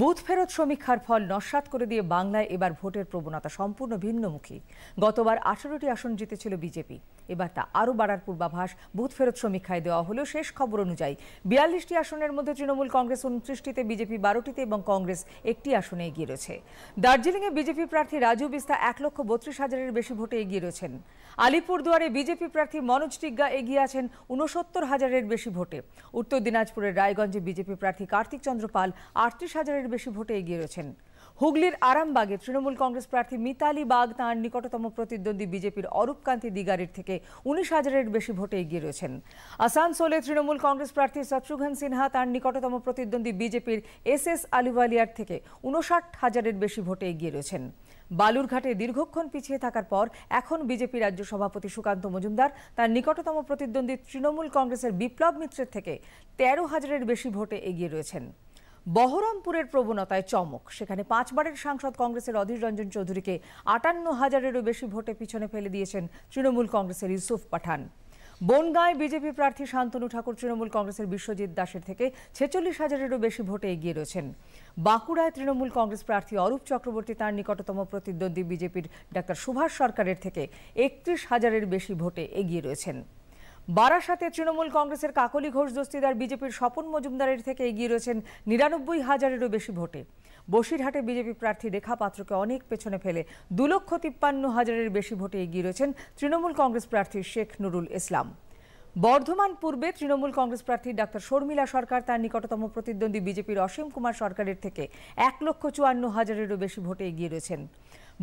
booth ফেরত সমীক্ষার ফল নস্বাত করে দিয়ে বাংলায় এবার ভোটের প্রবণতা সম্পূর্ণ ভিন্নমুখী গতবার আঠারোটি আসন জিতেছিল বিজেপি এবার তা আরও বাড়ার পূর্বাভাস বুথ ফেরত সমীক্ষায় দেওয়া হলো শেষ খবর অনুযায়ী বিয়াল্লিশটি আসনের মধ্যে তৃণমূল কংগ্রেস উনত্রিশটিতে বিজেপি বারোটিতে এবং কংগ্রেস একটি আসনে এগিয়ে রয়েছে দার্জিলিংয়ে বিজেপি প্রার্থী রাজু বিস্তা এক লক্ষ বত্রিশ হাজারের বেশি ভোটে এগিয়ে রয়েছেন আলিপুরদুয়ারে বিজেপি প্রার্থী মনোজ টিগ্গা এগিয়ে আছেন উনসত্তর হাজারের বেশি ভোটে উত্তর দিনাজপুরের রায়গঞ্জে বিজেপি প্রার্থী কার্তিক চন্দ্র পাল আটত্রিশ হাজারের বেশি ভোটে এগিয়ে রয়েছেন হুগলির আরামবাগে তৃণমূল কংগ্রেস প্রার্থী মিতালি বাগ তাঁর নিকটতম প্রতিদ্বন্দ্বী বিজেপির অরূপকান্তি দিগারির থেকে উনিশ হাজারের বেশি ভোটে এগিয়ে রয়েছেন আসানসোলে তৃণমূল কংগ্রেস প্রার্থী শত্রুঘ্ন সিনহা তাঁর নিকটতম প্রতিদ্বন্দ্বী বিজেপির এস এস আলুওয়ালিয়ার থেকে উনষাট হাজারের বেশি ভোটে এগিয়ে রয়েছেন বালুরঘাটে দীর্ঘক্ষণ পিছিয়ে থাকার পর এখন বিজেপি রাজ্য সভাপতি সুকান্ত মজুমদার তার নিকটতম প্রতিদ্বন্দ্বী তৃণমূল কংগ্রেসের বিপ্লব মিত্রের থেকে তেরো হাজারের বেশি ভোটে এগিয়ে রয়েছেন বহরমপুরের প্রবণতায় চমক সেখানে পাঁচবারের সাংসদ কংগ্রেসের অধীর রঞ্জন চৌধুরীকে আটান্ন হাজারেরও বেশি ভোটে পিছনে ফেলে দিয়েছেন তৃণমূল কংগ্রেসের ইউসুফ পাঠান বনগাঁয় বিজেপি প্রার্থী শান্তনু ঠাকুর তৃণমূল কংগ্রেসের বিশ্বজিৎ দাসের থেকে ছেচল্লিশ হাজারেরও বেশি ভোটে এগিয়ে রয়েছেন বাঁকুড়ায় তৃণমূল কংগ্রেস প্রার্থী অরূপ চক্রবর্তী তার নিকটতম প্রতিদ্বন্দ্বী বিজেপির ডাক্তার সুভাষ সরকারের থেকে একত্রিশ হাজারের বেশি ভোটে এগিয়ে রয়েছেন বারাসাতে তৃণমূল কংগ্রেসের কাকলি ঘোষ দস্তিদার বিজেপির স্বপন মজুমদারের থেকে এগিয়ে রয়েছেন নিরানব্বই হাজারেরও বেশি ভোটে বসিরহাটে বিজেপি প্রার্থী রেখা পাত্রকে অনেক পেছনে ফেলে দু লক্ষ তিপ্পান্ন হাজারের বেশি ভোটে এগিয়ে রয়েছেন তৃণমূল কংগ্রেস প্রার্থী শেখ নুরুল ইসলাম বর্ধমান পূর্বে তৃণমূল কংগ্রেস প্রার্থী ডাক্তার শর্মিলা সরকার তার নিকটতম প্রতিদ্বন্দ্বী বিজেপির অসীম কুমার সরকারের থেকে এক লক্ষ চুয়ান্ন হাজারেরও বেশি ভোটে এগিয়ে রয়েছেন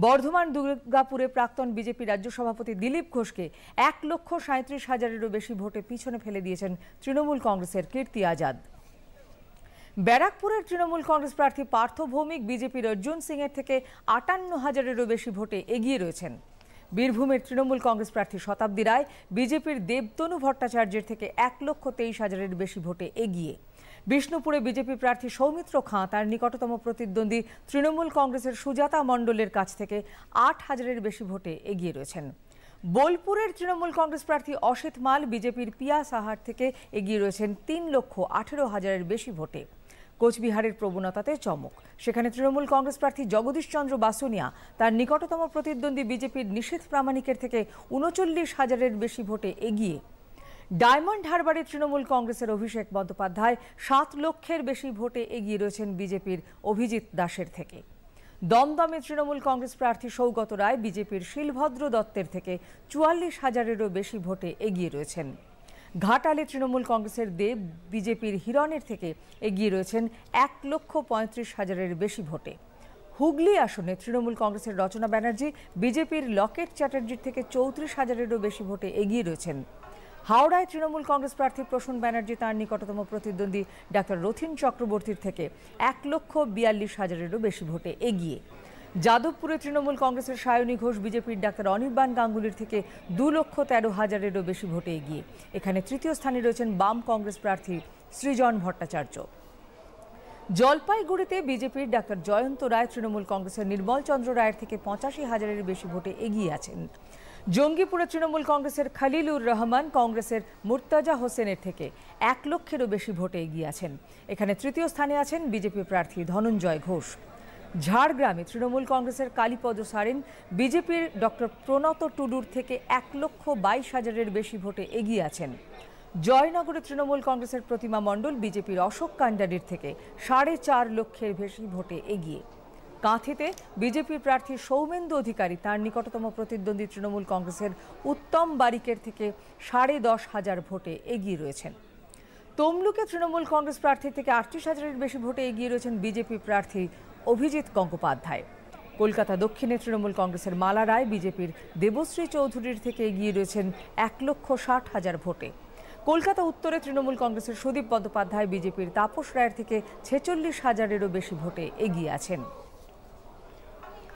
বর্ধমান দুর্গাপুরে প্রাক্তন বিজেপি রাজ্য সভাপতি দিলীপ ঘোষকে এক লক্ষ সাঁত্রিশ হাজারেরও বেশি ভোটে পিছনে ফেলে দিয়েছেন তৃণমূল কংগ্রেসের কীর্তি আজাদ ব্যারাকপুরের তৃণমূল কংগ্রেস প্রার্থী পার্থ ভৌমিক বিজেপির অর্জুন সিংয়ের থেকে আটান্ন হাজারেরও বেশি ভোটে এগিয়ে রয়েছেন বীরভূমের তৃণমূল কংগ্রেস প্রার্থী শতাব্দী রায় বিজেপির দেবতনু ভট্টাচার্যের থেকে এক লক্ষ তেইশ হাজারের বেশি ভোটে এগিয়ে বিষ্ণুপুরে বিজেপি প্রার্থী সৌমিত্র খাঁ তার নিকটতম প্রতিদ্বন্দ্বী তৃণমূল কংগ্রেসের সুজাতা মণ্ডলের কাছ থেকে আট হাজারের বেশি ভোটে এগিয়ে রয়েছেন বোলপুরের তৃণমূল কংগ্রেস প্রার্থী অসিত মাল বিজেপির পিয়া সাহার থেকে এগিয়ে রয়েছেন তিন লক্ষ আঠেরো হাজারের বেশি ভোটে কোচবিহারের প্রবণতাতে চমক সেখানে তৃণমূল কংগ্রেস প্রার্থী জগদীশ চন্দ্র বাসুনিয়া তার নিকটতম প্রতিদ্বন্দ্বী বিজেপির নিষেধ প্রামাণিকের থেকে উনচল্লিশ হাজারের বেশি ভোটে এগিয়ে ডায়মন্ড হারবারে তৃণমূল কংগ্রেসের অভিষেক বন্দ্যোপাধ্যায় সাত লক্ষের বেশি ভোটে এগিয়ে রয়েছেন বিজেপির অভিজিৎ দাসের থেকে দমদমে তৃণমূল কংগ্রেস প্রার্থী সৌগত রায় বিজেপির শিলভদ্র দত্তের থেকে চুয়াল্লিশ হাজারেরও বেশি ভোটে এগিয়ে রয়েছেন ঘাটালে তৃণমূল কংগ্রেসের দেব বিজেপির হিরণের থেকে এগিয়ে রয়েছেন এক লক্ষ পঁয়ত্রিশ হাজারের বেশি ভোটে হুগলি আসনে তৃণমূল কংগ্রেসের রচনা ব্যানার্জি বিজেপির লকেট চ্যাটার্জির থেকে চৌত্রিশ হাজারেরও বেশি ভোটে এগিয়ে রয়েছেন হাওড়ায় তৃণমূল কংগ্রেস প্রার্থী প্রসূন ব্যানার্জি তার নিকটতম প্রতিদ্বন্দ্বী ডাক্তার রথিন চক্রবর্তীর থেকে এক লক্ষ বিয়াল্লিশ হাজারেরও বেশি ভোটে এগিয়ে যাদবপুরে তৃণমূল কংগ্রেসের সায়নী ঘোষ বিজেপির ডাক্তার অনির্বাণ গাঙ্গুলির থেকে দু লক্ষ তেরো হাজারেরও বেশি ভোটে এগিয়ে এখানে তৃতীয় স্থানে রয়েছেন বাম কংগ্রেস প্রার্থী সৃজন ভট্টাচার্য জলপাইগুড়িতে বিজেপির ডাক্তার জয়ন্ত রায় তৃণমূল কংগ্রেসের নির্মল চন্দ্র রায়ের থেকে পঁচাশি হাজারের বেশি ভোটে এগিয়ে আছেন জঙ্গিপুরে তৃণমূল কংগ্রেসের খালিলুর রহমান কংগ্রেসের মুর্তাজা হোসেনের থেকে এক লক্ষেরও বেশি ভোটে এগিয়ে আছেন এখানে তৃতীয় স্থানে আছেন বিজেপি প্রার্থী ধনঞ্জয় ঘোষ ঝাড়গ্রামে তৃণমূল কংগ্রেসের কালীপদ সারেন বিজেপির ডক্টর প্রণত টুডুর থেকে এক লক্ষ বাইশ হাজারের বেশি ভোটে এগিয়ে আছেন জয়নগরে তৃণমূল কংগ্রেসের প্রতিমা মণ্ডল বিজেপির অশোক কান্ডারির থেকে সাড়ে চার লক্ষের বেশি ভোটে এগিয়ে কাঁথিতে বিজেপি প্রার্থী সৌমেন্দু অধিকারী তার নিকটতম প্রতিদ্বন্দ্বী তৃণমূল কংগ্রেসের উত্তম বারিকের থেকে সাড়ে দশ হাজার ভোটে এগিয়ে রয়েছেন তমলুকে তৃণমূল কংগ্রেস প্রার্থী থেকে আটত্রিশ হাজারের বেশি ভোটে এগিয়ে রয়েছেন বিজেপি প্রার্থী অভিজিৎ গঙ্গোপাধ্যায় কলকাতা দক্ষিণে তৃণমূল কংগ্রেসের মালা রায় বিজেপির দেবশ্রী চৌধুরীর থেকে এগিয়ে রয়েছেন এক লক্ষ ষাট হাজার ভোটে কলকাতা উত্তরে তৃণমূল কংগ্রেসের সুদীপ বন্দ্যোপাধ্যায় বিজেপির তাপস রায়ের থেকে ছেচল্লিশ হাজারেরও বেশি ভোটে এগিয়ে আছেন